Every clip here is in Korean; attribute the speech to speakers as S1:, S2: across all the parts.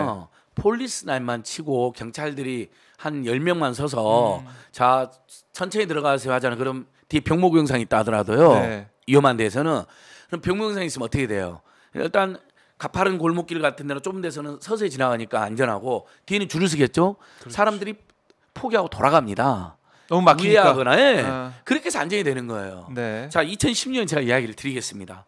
S1: 되 네. 폴리스 날만 치고 경찰들이 한 열명만 서서 음. 자 천천히 들어가세요 하잖아요. 그럼 뒤에 병목 영상이 있다 하더라도요. 네. 위험한 데서는 그럼 병목 영상이 있으면 어떻게 돼요? 일단 가파른 골목길 같은 데는 좁은 데서는 서서히 지나가니까 안전하고 뒤에는 줄을 서겠죠. 그렇지. 사람들이 포기하고 돌아갑니다. 너무 막히니까. 우하거나 예. 아. 그렇게 해서 안전이 되는 거예요. 네. 자, 2010년 제가 이야기를 드리겠습니다.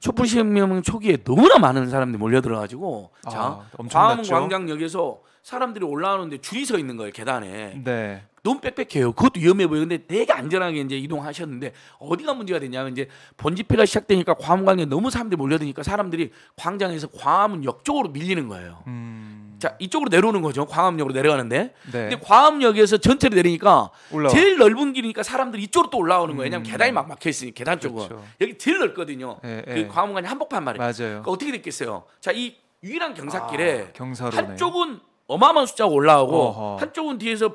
S1: 촛불 시 혁명 초기에 너무나 많은 사람들이 몰려들어가지고 아, 자 광화문 광장역에서 사람들이 올라오는데 줄이 서 있는 거예요 계단에. 네. 너무 빽빽해요. 그것도 위험해 보이는데 되게 안전하게 이제 이동하셨는데 어디가 문제가 되냐면 이제 본집회가 시작되니까 광화문 광장에 너무 사람들이 몰려드니까 사람들이 광장에서 광화문 역 쪽으로 밀리는 거예요. 음. 자 이쪽으로 내려오는 거죠. 광암역으로 내려가는데. 네. 근데 광암역에서 전체를 내리니까 올라와. 제일 넓은 길이니까 사람들이 이쪽으로 또 올라오는 거예요. 왜냐하면 음. 계단이 막 막혀 있으니 까 계단 쪽은 그렇죠. 여기 제일 넓거든요. 네, 그 네. 광화문간이 한복판 말이에요. 맞아요. 그러니까 어떻게 됐겠어요? 자이 유일한 경사길에 아, 한쪽은 어마어마한 숫자가 올라오고 어허. 한쪽은 뒤에서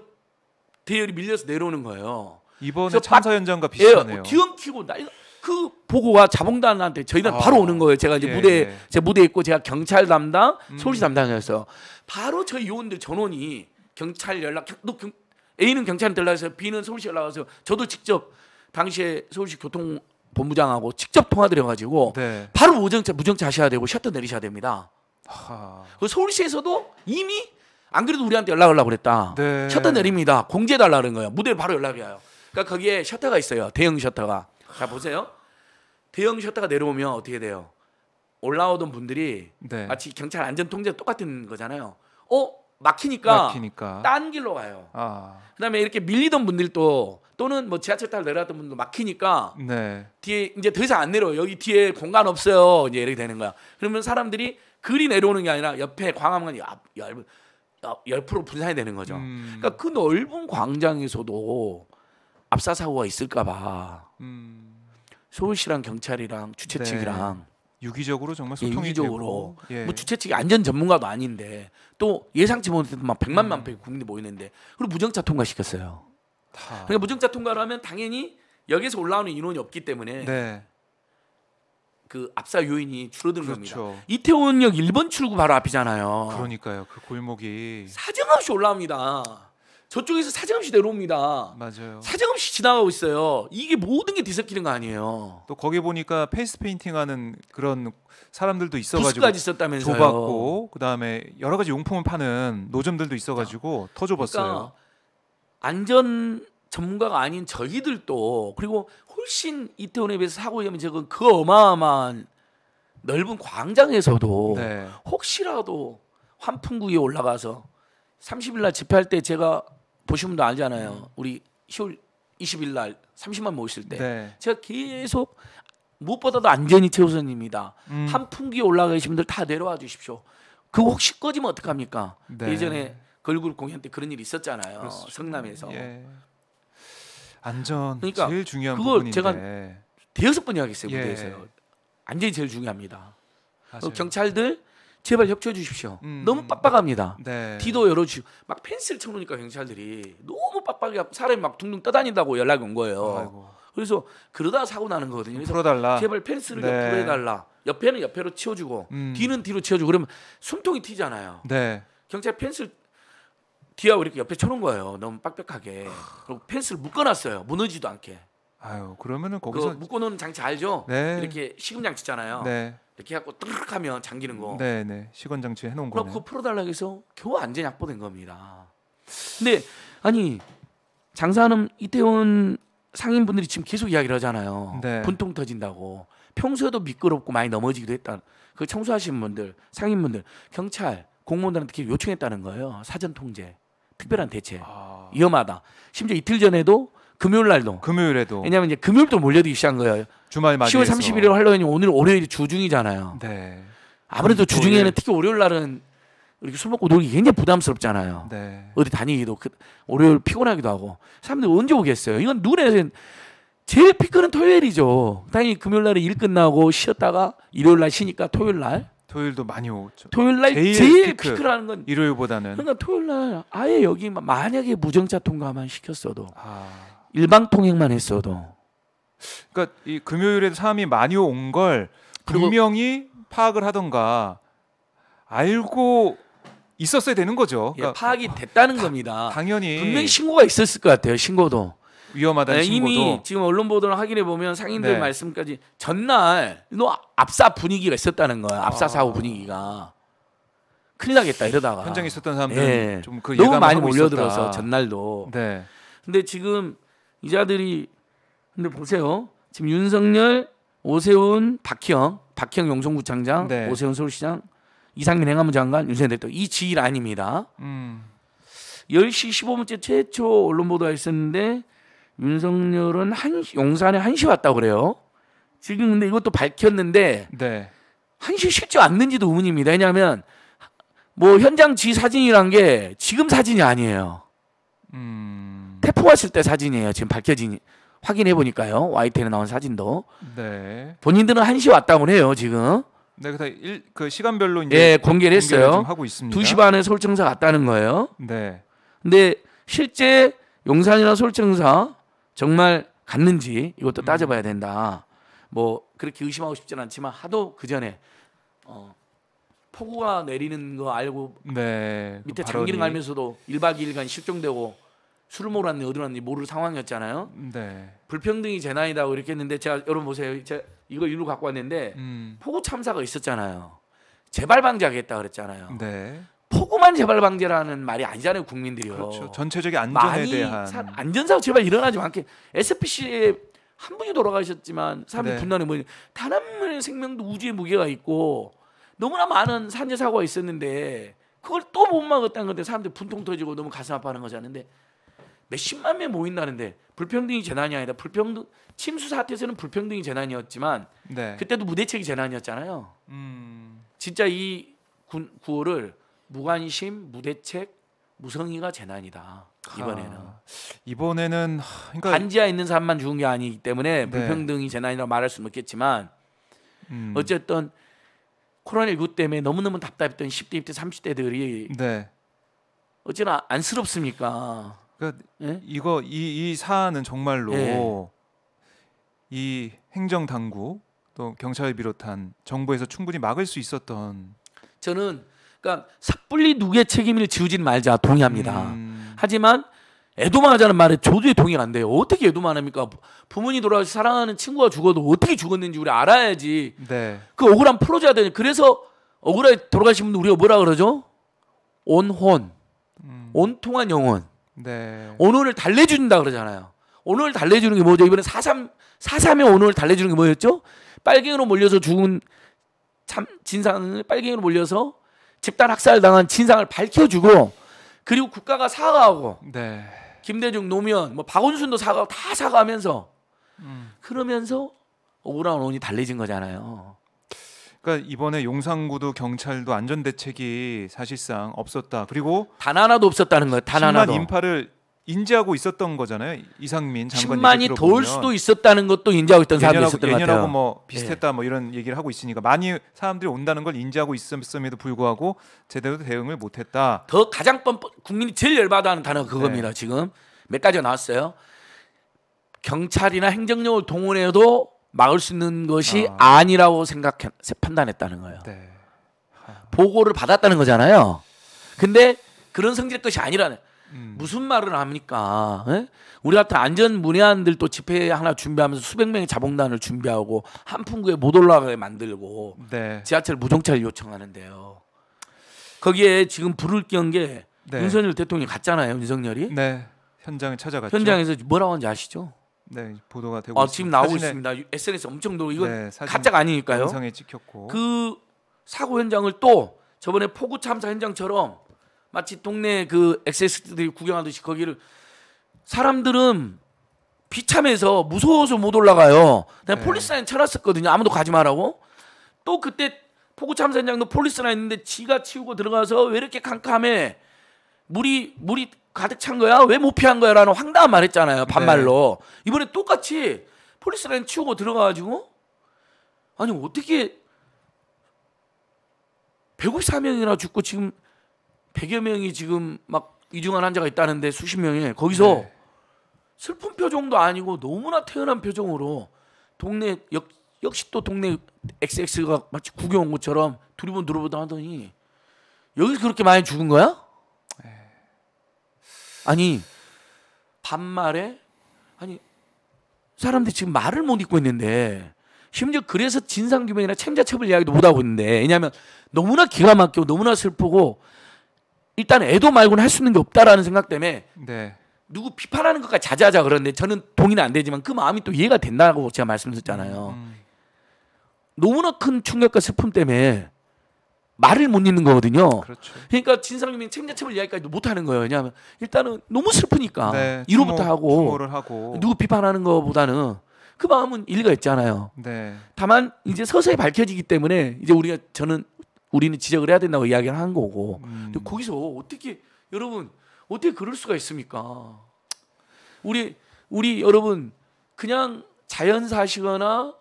S1: 대열이 밀려서 내려오는 거예요. 이번에 참사 현장과 비슷하네요. 예, 어, 뒤엉키고 나 이거 그 보고가 자봉단한테 저희는 아, 바로 오는 거예요. 제가 이제 예, 무대 예. 제 무대 있고 제가 경찰 담당, 서울시 음. 담당이었어요. 바로 저희 요원들 전원이 경찰 연락, 너 경, A는 경찰 연락해서 B는 서울시 연락해서 저도 직접 당시에 서울시 교통 본부장하고 직접 통화드려가지고 네. 바로 무정차 무정차 하셔야 되고 셔터 내리셔야 됩니다. 하... 그 서울시에서도 이미 안 그래도 우리한테 연락을 하려고 그랬다. 네. 셔터 내립니다. 공지해달라는 거예요. 무대를 바로 연락이 와요. 그러니까 거기에 셔터가 있어요. 대형 셔터가. 자 보세요. 대형 쉬었다가 내려오면 어떻게 돼요? 올라오던 분들이 네. 마치 경찰 안전 통제 똑같은 거잖아요. 어 막히니까, 막히니까. 딴 길로 가요. 아. 그다음에 이렇게 밀리던 분들도 또는 뭐 지하철 타고 내려왔던 분도 막히니까 네. 뒤에 이제 더 이상 안 내려. 여기 뒤에 공간 없어요. 이제 이렇게 되는 거야. 그러면 사람들이 그리 내려오는 게 아니라 옆에 광화문이 열은10% 어, 분산이 되는 거죠. 음. 그러니까 그 넓은 광장에서도 압사 사고가 있을까봐 음. 서울시랑 경찰이랑 주최 측이랑 네. 유기적으로 정말 예, 소통이 예, 유기적으로 예. 뭐 주최 측이 안전 전문가도 아닌데 또 예상치 못했던 막 백만 음. 만표 국민이 모이는데 그리고 무정차 통과시켰어요. 그러니까 무정차 통과를 하면 당연히 여기서 올라오는 인원이 없기 때문에 네. 그 압사 요인이 줄어든 그렇죠. 겁니다.
S2: 이태원역 1번 출구 바로 앞이잖아요. 그러니까요. 그 골목이
S1: 사정없이 올라옵니다. 저쪽에서 사정없이 내려옵니다. 맞아요. 사정없이 지나가고
S2: 있어요. 이게 모든 게 뒤섞이는 거 아니에요. 또 거기 보니까 페이스 페인팅하는 그런 사람들도 있어가지고 부스까지 있다면서요 좁았고 그 다음에 여러 가지 용품을 파는 노점들도
S1: 있어가지고 더 그러니까 좁았어요. 그러니까 안전 전문가가 아닌 저희들도 그리고 훨씬 이태원에 비해서 사고 위험이 적은 그 어마어마한 넓은 광장에서도 네. 혹시라도 환풍구에 올라가서 30일 날 집회할 때 제가 보신 분도 알잖아요. 네. 우리 10월 20일 날 30만 모였을 때 네. 제가 계속 무엇보다도 안전이 최우선입니다. 음. 한 풍기 올라가 계신 분들 다 내려와 주십시오. 그 혹시 꺼지면 어떡합니까? 네. 예전에 걸그룹 공연 때 그런 일이 있었잖아요. 그렇죠. 성남에서. 예. 안전 그러니까 제일 중요한 그걸 부분인데. 제가 대여섯 번 이야기했어요. 무대에서. 그 예. 안전이 제일 중요합니다. 경찰들 제발 협조해 주십시오. 음. 음 너무 음. 빡빡합니다. 네. 뒤도 열어주시고 막 펜스를 쳐놓으니까 경찰들이 너무 빡빡해 갖고 사람이 막 둥둥 떠다닌다고 연락이 온 거예요. 아이고. 그래서 그러다 사고 나는 거거든요. 그래서 풀어달라. 제발 펜스를 네. 옆으로 해달라. 옆에는 옆으로 치워주고 음. 뒤는 뒤로 치워주고 그러면 숨통이 튀잖아요. 네. 경찰 펜스 뒤하고 이렇게 옆에 쳐놓은 거예요. 너무 빡빡하게. 그리고 펜스를 묶어놨어요. 무너지도 않게.
S2: 아유 그러면은 그 거기서 그
S1: 묶어놓은 장치 알죠? 네. 이렇게 시금 장치잖아요. 네. 이렇게 갖고 뚝 하면 잠기는 거. 네네 시건 장치 해놓은 거. 그거 풀어달라 해서 겨우 안전 약보된 겁니다. 근데 아니 장사하는 이태원 상인분들이 지금 계속 이야기를 하잖아요. 네. 분통 터진다고. 평소에도 미끄럽고 많이 넘어지기도 했다. 그 청소하시는 분들, 상인분들, 경찰, 공무원들한테 계속 요청했다는 거예요. 사전 통제, 특별한 대책. 아... 위험하다. 심지어 이틀 전에도 금요일 날도. 금요일에도. 왜냐하면 이제 금요일도 몰려들기 시작한 거예요. 주말 맞이 10월 31일 할로윈이 오늘 월요일이 주중이잖아요. 네. 아무래도 주중에는 오늘. 특히 월요일 날은 이렇게 술 먹고 놀기 굉장히 부담스럽잖아요. 네. 어디 다니기도 그, 월요일 피곤하기도 하고 사람들이 언제 오겠어요? 이건 눈에 제일 피크는 토요일이죠. 당연히 금요일 날에 일 끝나고 쉬었다가 일요일 날 쉬니까 토요일 날. 토요일도 많이 오죠. 토요일 날 제일, 제일 피크. 라는건 일요일보다는. 그러니까 토요일 날 아예 여기 만약에 무정차 통과만 시켰어도 아... 일방 통행만 했어도
S2: 그러니까 이금요일에 사람이 많이 온 걸 분명히 파악을 하던가 알고 있었어야 되는 거죠. 예, 그러니까 예, 파악이
S1: 됐다는 다, 겁니다. 당연히 분명히 신고가 있었을 것 같아요. 신고도 위험하다는 네, 신고도 지금 언론 보도를 확인해 보면 상인들 네. 말씀까지 전날 너 압사 분위기가 있었다는 거야. 압사 아. 사고 분위기가 큰일 나겠다 이러다가 현장에 있었던 사람들 네. 예. 좀그 너무 많이 몰려들어서 있었다. 전날도. 네. 근데 지금 이자들이 근데 보세요. 지금 윤석열, 오세훈, 박형, 박형 용성구청장, 네. 오세훈 서울시장, 이상민 행안부 장관, 윤석열 대통령 이 지일 아닙니다. 음. 10시 15분째 최초 언론 보도가 있었는데 윤석열은 한 용산에 한시 왔다고 그래요. 지금 근데 이것도 밝혔는데 네. 한시 실제 왔는지도 의문입니다. 왜냐하면 뭐 현장 지 사진이란 게 지금 사진이 아니에요. 음... 태풍 왔을 때 사진이에요. 지금 밝혀진 확인해 보니까요. YTN에 나온 사진도. 네. 본인들은 한시 왔다고 해요, 지금.
S2: 네, 그다 그 시간별로 이제 예, 공개를 했어요. 하고 있습니다. 2시
S1: 반에 서울청사 갔다는 거예요. 네. 근데 실제 용산이나 서울청사 정말 갔는지 이것도 음. 따져봐야 된다. 뭐 그렇게 의심하고 싶진 않지만 하도 그 전에 어, 폭우가 내리는 거 알고 네, 밑에 장기를 그 알면서도 1박 2일간 실종되고 술을 몰았라니 어디로 갔니 모를 상황이었잖아요. 네. 불평등이 재난이다고 이렇게 했는데 제가 여러분 보세요. 제가 이거 일로 갖고 왔는데 음. 폭우 참사가 있었잖아요. 재발 방지하겠다 그랬잖아요. 네. 폭우만 재발 방지라는 말이 아니잖아요, 국민들이요. 그렇죠. 전체적인 안전에 대한 안전사고 제발 일어나지 않게 SPC에 한 분이 돌아가셨지만 사람이 네. 분단해 보니 단한 명의 생명도 우주의 무게가 있고 너무나 많은 산재 사고가 있었는데 그걸 또 못 막았다는 건데 사람들이 분통 터지고 너무 가슴 아파하는 거잖아요. 근데 몇십만 명 모인다는데 불평등이 재난이 아니라 불평등 침수 사태에서는 불평등이 재난이었지만 네. 그때도 무대책이 재난이었잖아요. 음. 진짜 이 구, 호를 무관심, 무대책, 무성의가 재난이다. 이번에는 아, 이번에는 그러니까 반지하 있는 사람만 죽은 게 아니기 때문에 네. 불평등이 재난이라고 말할 수는 없겠지만 음. 어쨌든 코로나19 때문에 너무너무 답답했던 10대, 20대, 30대들이 네. 어찌나 안쓰럽습니까?
S2: 그러니까 예? 이거 이, 이 사안은 정말로 예. 이 행정 당국 또 경찰을 비롯한 정부에서 충분히
S1: 막을 수 있었던 저는 그러니까 섣불리 누구의 책임을 지우진 말자 동의합니다. 음... 하지만 애도만 하자는 말에 저도 동의가 안 돼요. 어떻게 애도만 합니까? 부모님 돌아가 사랑하는 친구가 죽어도 어떻게 죽었는지 우리 알아야지. 네. 그 억울함 풀어줘야 되는. 그래서 억울하게 돌아가신 분 우리가 뭐라 그러죠? 온혼, 음. 온통한 영혼. 네. 오늘을 달래준다 그러잖아요. 오늘 달래주는 게 뭐죠? 이번에 4.3, 4 3의 오늘 달래주는 게 뭐였죠? 빨갱이로 몰려서 죽은 참 진상을 빨갱이로 몰려서 집단 학살당한 진상을 밝혀주고 그리고 국가가 사과하고 네. 김대중 노무현 뭐 박원순도 사과하고 다 사과하면서 음. 그러면서 오라운온이 달래진 거잖아요. 그니까
S2: 이번에 용산구도 경찰도 안전 대책이 사실상 없었다. 그리고 단 하나도
S1: 없었다는 거예요. 단 하나도.
S2: 인파를 인지하고 있었던 거잖아요. 이상민 장관님. 10만이 더 수도
S1: 있었다는 것도 인지하고 있던 사람도 있었던 예년하고 뭐 예. 비슷했다
S2: 예. 뭐 이런 얘기를 하고 있으니까 많이 사람들이 온다는 걸 인지하고 있음에도 불구하고 제대로 대응을 못했다. 더 가장 뻔뻔 국민이
S1: 제일 열받아하는 단어 그겁니다. 네. 지금 몇 가지가 나왔어요. 경찰이나 행정력을 동원해도 막을 수 있는 것이 아. 니라고 생각해 판단했다는 거예요. 네. 아. 보고를 받았다는 거잖아요. 근데 그런 성질의 것이 아니라는 음. 무슨 말을 합니까? 에? 예? 우리 같은 안전 문외한들 또 집회 하나 준비하면서 수백 명의 자봉단을 준비하고 한풍구에 못 올라가게 만들고 네. 지하철 무정차를 요청하는데요. 거기에 지금 불을 켠게 네. 윤석열 대통령이 갔잖아요. 윤석열이 네. 현장에 찾아갔죠. 현장에서 뭐라고 하는지 아시죠? 네 보도가 되고 어, 지금 나오고 있습니다. SNS 엄청 돌고 이건 네, 가짜가 아니니까요. 영상에 찍혔고 그 사고 현장을 또 저번에 폭우 참사 현장처럼 마치 동네 그 엑세스들이 구경하듯이 거기를 사람들은 비참해서 무서워서 못 올라가요. 네. 폴리스라인 쳐놨었거든요. 아무도 가지 말라고또 그때 폭우 참사 현장도 폴리스라인 있는데 지가 치우고 들어가서 왜 이렇게 캄캄해? 물이 물이 가득 찬 거야? 왜 못 피한 거야? 라는 황당한 말 했잖아요. 반말로. 네. 이번에 똑같이 폴리스라인 치우고 들어가가지고 아니 어떻게 154명이나 죽고 지금 100여 명이 지금 막 이중한 환자가 있다는데 수십 명이 거기서 네. 슬픈 표정도 아니고 너무나 태연한 표정으로 동네 역, 역시 또 동네 XX가 마치 구경 온 것처럼 두리번 두리번 하더니 여기서 그렇게 많이 죽은 거야? 아니 반말에 아니 사람들이 지금 말을 못 읽고 있는데 심지어 그래서 진상규명이나 책임자처벌 이야기도 못 하고 있는데 왜냐하면 너무나 기가 막히고 너무나 슬프고 일단 애도 말고는 할 수 있는 게 없다라는 생각 때문에 네. 누구 비판하는 것까지 자제하자 그러는데 저는 동의는 안 되지만 그 마음이 또 이해가 된다고 제가 말씀드렸잖아요. 음. 음. 너무나 큰 충격과 슬픔 때문에 말을 못 잇는 거거든요. 그렇죠. 그러니까 진상님이 책자체벌 이야기까지도 못 하는 거예요. 왜냐하면 일단은 너무 슬프니까 네, 이로부터 하고, 하고 누구 비판하는 거보다는 그 마음은 일리가 있잖아요. 네. 다만 이제 서서히 밝혀지기 때문에 이제 우리가 저는 우리는 지적을 해야 된다고 이야기를 한 거고 음. 근데 거기서 어떻게 여러분 어떻게 그럴 수가 있습니까? 우리 우리 여러분 그냥 자연사시거나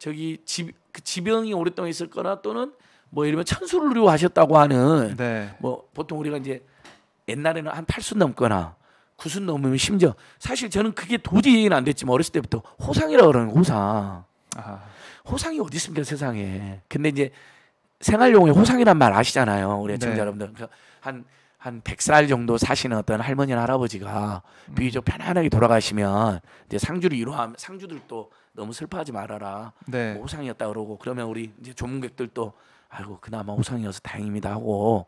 S1: 저기 지, 그 지병이 오랫동안 있었거나 또는 뭐 이러면 천수를 누리고 하셨다고 하는 네. 뭐 보통 우리가 이제 옛날에는 한 8순 넘거나 9순 넘으면 심지어 사실 저는 그게 도저히 이해는 안 됐지만 어렸을 때부터 호상이라고 그러는 호상. 아하. 호상이 어디 있습니까 세상에. 근데 이제 생활용어에 호상이란 말 아시잖아요. 우리 청자 네. 여러분들. 그니까 한, 한 100살 정도 사시는 어떤 할머니나 할아버지가 음. 비교적 편안하게 돌아가시면 이제 상주를 이루함 상주들도 너무 슬퍼하지 말아라. 네. 뭐 호상이었다 그러고 그러면 우리 이제 조문객들도 아이고 그나마 호상이어서 다행입니다 하고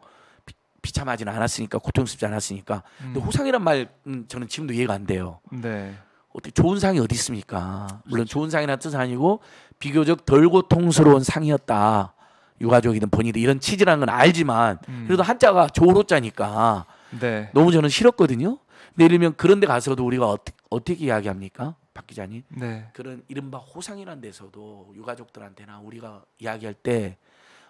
S1: 비참하지는 않았으니까 고통스럽지 않았으니까 음. 근데 호상이란 말은 음, 저는 지금도 이해가 안 돼요. 네. 어떻게 좋은 상이 어디 있습니까? 물론 그렇죠. 좋은 상이라는 뜻은 아니고 비교적 덜 고통스러운 상이었다. 유가족이든 본인이든 이런 취지라는 건 알지만 음. 그래도 한자가 좋 조로자니까 네. 너무 저는 싫었거든요. 근데 예를 들면 그런 데 가서도 우리가 어떻게, 어떻게 이야기합니까? 박 기자님. 네. 그런 이른바 호상이란 데서도 유가족들한테나 우리가 이야기할 때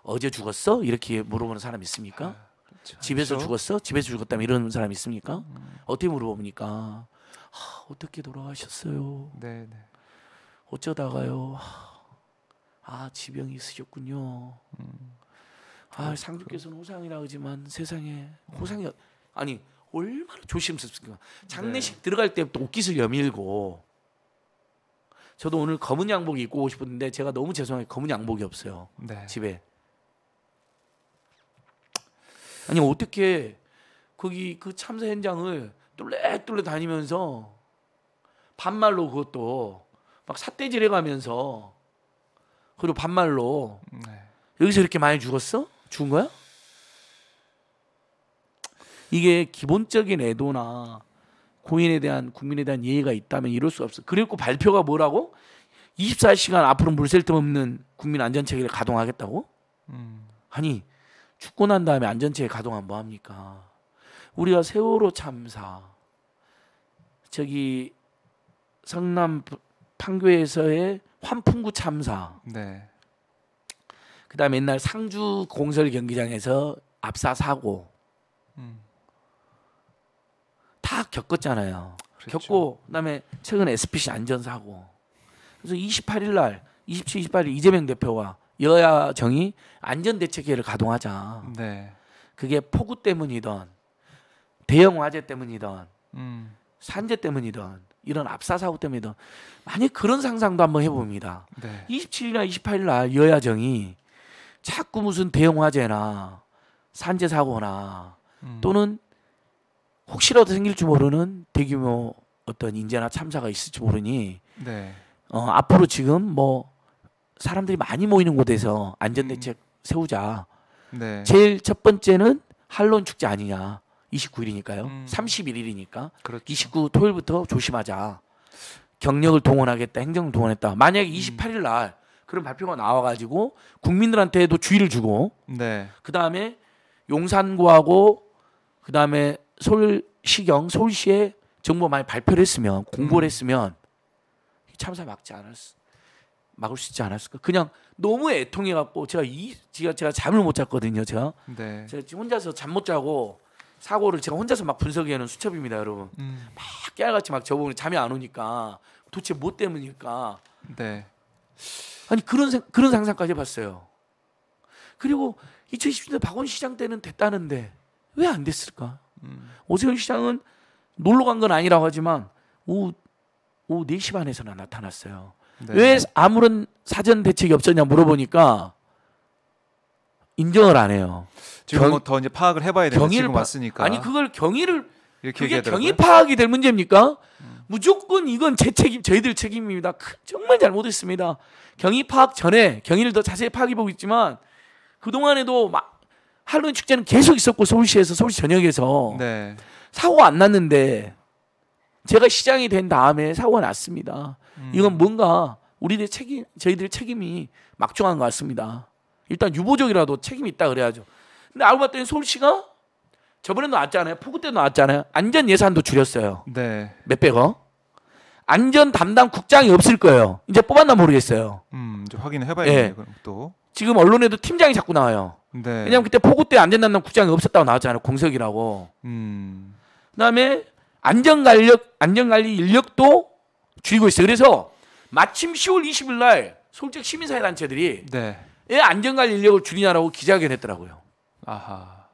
S1: 어제 죽었어? 이렇게 물어보는 사람 있습니까? 아, 그렇죠. 집에서 그렇죠. 죽었어? 집에서 죽었다면 이런 사람 있습니까? 음. 어떻게 물어봅니까? 아, 어떻게 돌아가셨어요? 네, 네. 어쩌다가요? 아, 지병이 있으셨군요. 아, 음. 아, 상주께서는 그렇죠. 호상이라 하지만 세상에 호상이 어, 아니 얼마나 조심스럽습니까? 장례식 네. 들어갈 때부터 옷깃을 여밀고 저도 오늘 검은 양복 입고 고 싶었는데 제가 너무 죄송하게 검은 양복이 없어요. 네. 집에 아니 어떻게 거기 그 참사 현장을 뚫레뚫레 다니면서 반말로 그것도 막 삿대질해 가면서 그리고 반말로 네. 여기서 이렇게 많이 죽었어? 죽은 거야? 이게 기본적인 애도나 고인에 대한 국민에 대한 예의가 있다면 이럴 수 없어. 그리고 그 발표가 뭐라고? 24시간 앞으로 물샐 틈 없는 국민 안전체계를 가동하겠다고? 음. 아니 죽고 난 다음에 안전체에 가동하면 뭐 합니까? 우리가 세월호 참사 저기 성남 판교에서의 환풍구 참사 네. 그다음 옛날 상주 공설 경기장에서 압사 사고 음. 다 겪었잖아요. 그렇죠. 겪고 그다음에 최근 SPC 안전 사고. 그래서 28일 날 27, 28일 이재명 대표가 여야 정이 안전대책회를 의 가동하자. 네. 그게 폭우 때문이던 대형 화재 때문이던 음. 산재 때문이던 이런 압사 사고 때문이던 만약 그런 상상도 한번 해봅니다. 네. 27일이나 28일 날 여야 정이 자꾸 무슨 대형 화재나 산재 사고나 음. 또는 혹시라도 생길지 모르는 대규모 어떤 인재나 참사가 있을지 모르니 네. 어, 앞으로 지금 뭐 사람들이 많이 모이는 곳에서 안전 대책 음. 세우자.
S2: 네. 제일
S1: 첫 번째는 할론 축제 아니냐. 29일이니까요. 음. 31일이니까. 그렇죠. 29 토요일부터 조심하자. 경력을 동원하겠다. 행정을 동원했다. 만약에 28일 음. 날 그런 발표가 나와 가지고 국민들한테도 주의를 주고 네. 그다음에 용산구하고 그다음에 서울시경 서울시에 정부 많이 발표를 했으면 공고를 음. 했으면 참사 막지 않을수 막을 수 있지 않았을까? 그냥 너무 애통해 갖고 제가 이 제가 제가 잠을 못 잤거든요. 제가 네. 제가 지금 혼자서 잠 못 자고 사고를 제가 혼자서 막 분석해는 수첩입니다, 여러분. 음. 막 깨알같이 막 저보고 잠이 안 오니까 도대체 뭐 때문일까? 네. 아니 그런 그런 상상까지 봤어요. 그리고 2 0 1 0년 박원 시장 때는 됐다는데 왜 안 됐을까? 음. 오세훈 시장은 놀러 간 건 아니라고 하지만 오후, 오후 4시 반에서나 나타났어요. 네. 왜 아무런 사전 대책이 없었냐 물어보니까 인정을 안 해요. 지금 뭐더 이제 파악을 해봐야 되는 지으니까 아니 그걸 경위를 이렇게 그게 경위 파악이 될 문제입니까? 음. 무조건 이건 제 책임, 저희들 책임입니다. 정말 잘못했습니다. 경위 파악 전에 경위를 더 자세히 파악해 보고 있지만 그 동안에도 막 할로윈 축제는 계속 있었고 서울시에서 서울시 전역에서 네. 사고 안 났는데 제가 시장이 된 다음에 사고가 났습니다. 음. 이건 뭔가 우리들의 책임, 저희들의 책임이 막중한 것 같습니다. 일단 유보적이라도 책임이 있다 그래야죠. 근데 알고 봤더니 서울시가 저번에 나왔잖아요. 폭우 때 나왔잖아요. 안전 예산도 줄였어요. 네. 몇백억. 안전 담당 국장이 없을 거예요. 이제 뽑았나 모르겠어요.
S2: 음, 이제 확인을 해봐야겠네요. 예. 네. 또.
S1: 지금 언론에도 팀장이 자꾸 나와요. 네. 왜냐하면 그때 폭우 때 안전 담당 국장이 없었다고 나왔잖아요. 공석이라고. 음. 그다음에 안전 관력 안전 관리 인력도 줄이고 있어요. 그래서 마침 10월 20일 날 솔직 시민사회 단체들이 네. 왜 예, 안전관 인력을 줄이냐라고 기자회견 했더라고요. 아하.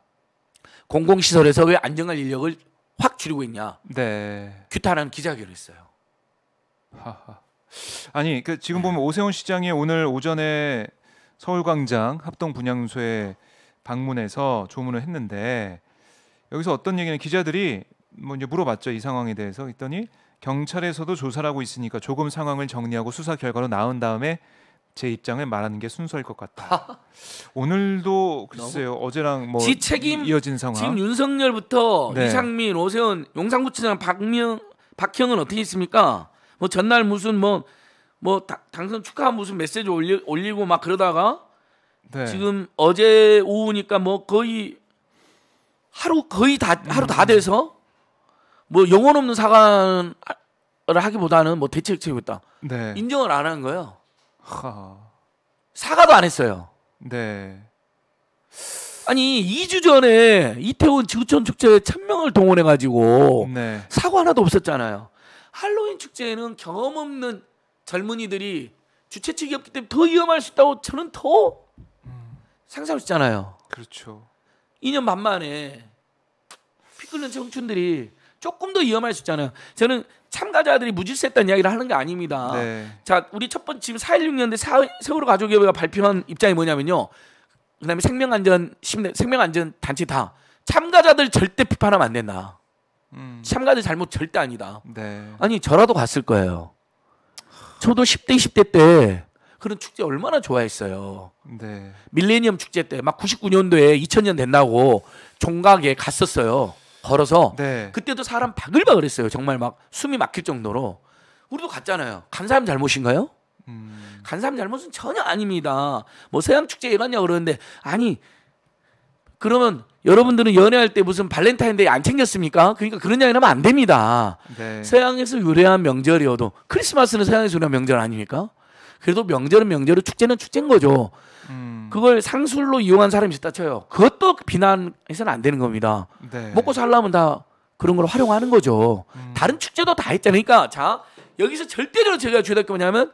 S1: 공공시설에서 왜 안전관 인력을 확 줄이고 있냐. 네. 규탄하는 기자회견을 했어요. 하하.
S2: 아니 그 지금 보면 오세훈 시장이 오늘 오전에 서울광장 합동 분향소에 방문해서 조문을 했는데 여기서 어떤 얘기는 기자들이 뭐 이제 물어봤죠 이 상황에 대해서 했더니 경찰에서도 조사를 하고 있으니까 조금 상황을 정리하고 수사 결과로 나온 다음에 제 입장을 말하는 게 순서일 것 같다. 오늘도
S1: 글쎄요 어제랑 뭐 지책임 이어진 상황. 지금 윤석열부터 네. 이상민, 오세훈, 용산구청장 박명 박형은 어떻게 있습니까? 뭐 전날 무슨 뭐뭐 뭐, 뭐 당선 축하 무슨 메시지 올리, 올리고 막 그러다가 네. 지금 어제 오후니까 뭐 거의 하루 거의 다 하루 다 음. 돼서 뭐 영혼 없는 사과를 하기보다는 뭐 대책 채우겠다. 네. 인정을 안 한 거예요. 하... 사과도 안 했어요. 네. 아니 2주 전에 이태원 지구촌 축제에 천명을 동원해 가지고 네. 사과 하나도 없었잖아요. 할로윈 축제에는 경험 없는 젊은이들이 주최 측이 없기 때문에 더 위험할 수 있다고 저는 더 음... 상상할 수잖아요 그렇죠. 2년 반 만에 피 끓는 청춘들이 조금 더 위험할 수 있잖아요. 저는 참가자들이 무질서했다는 이야기를 하는 게 아닙니다. 네. 자, 우리 첫 번째 지금 4.16년대 사, 세월호 가족협회가 발표한 입장이 뭐냐면요. 그다음에 생명안전 생명안전 단체 다 참가자들 절대 비판하면 안 된다. 음. 참가자들 잘못 절대 아니다. 네. 아니 저라도 갔을 거예요. 저도 10대 20대 때 그런 축제 얼마나 좋아했어요. 네. 밀레니엄 축제 때 막 99년도에 2000년 된다고 종각에 갔었어요. 걸어서 네. 그때도 사람 바글바글 했어요. 정말 막 숨이 막힐 정도로. 우리도 갔잖아요. 간 사람 잘못인가요? 음. 간 사람 잘못은 전혀 아닙니다. 뭐 서양 축제에 갔냐 그러는데 아니 그러면 여러분들은 연애할 때 무슨 발렌타인데이 안 챙겼습니까? 그러니까 그런 이야기 하면 안 됩니다. 네. 서양에서 유래한 명절이어도 크리스마스는 서양에서 유래한 명절 아닙니까? 그래도 명절은 명절은 축제는 축제인 거죠. 음. 그걸 상술로 이용한 사람이 있다 쳐요. 그것도 비난해서는 안 되는 겁니다. 네. 먹고 살려면 다 그런 걸 활용하는 거죠. 음. 다른 축제도 다 했잖아요. 그러니까 자 여기서 절대로 제가 주의할 게 뭐냐면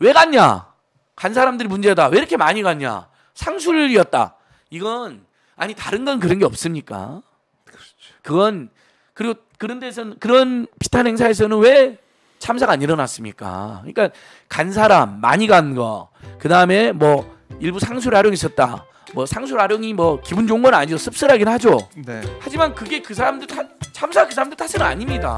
S1: 왜 갔냐? 간 사람들이 문제다. 왜 이렇게 많이 갔냐? 상술이었다. 이건 아니 다른 건 그런 게 없습니까? 그렇죠. 그건 그리고 그런 데서는 그런 비슷한 행사에서는 왜 참사가 안 일어났습니까? 그러니까 간 사람 많이 간 거, 그 다음에 뭐 일부 상술 활용 있었다. 뭐 상술 활용이 뭐 기분 좋은 건 아니죠. 씁쓸하긴 하죠. 네. 하지만 그게 그 사람들 탓, 참사 그 사람들 탓은 아닙니다.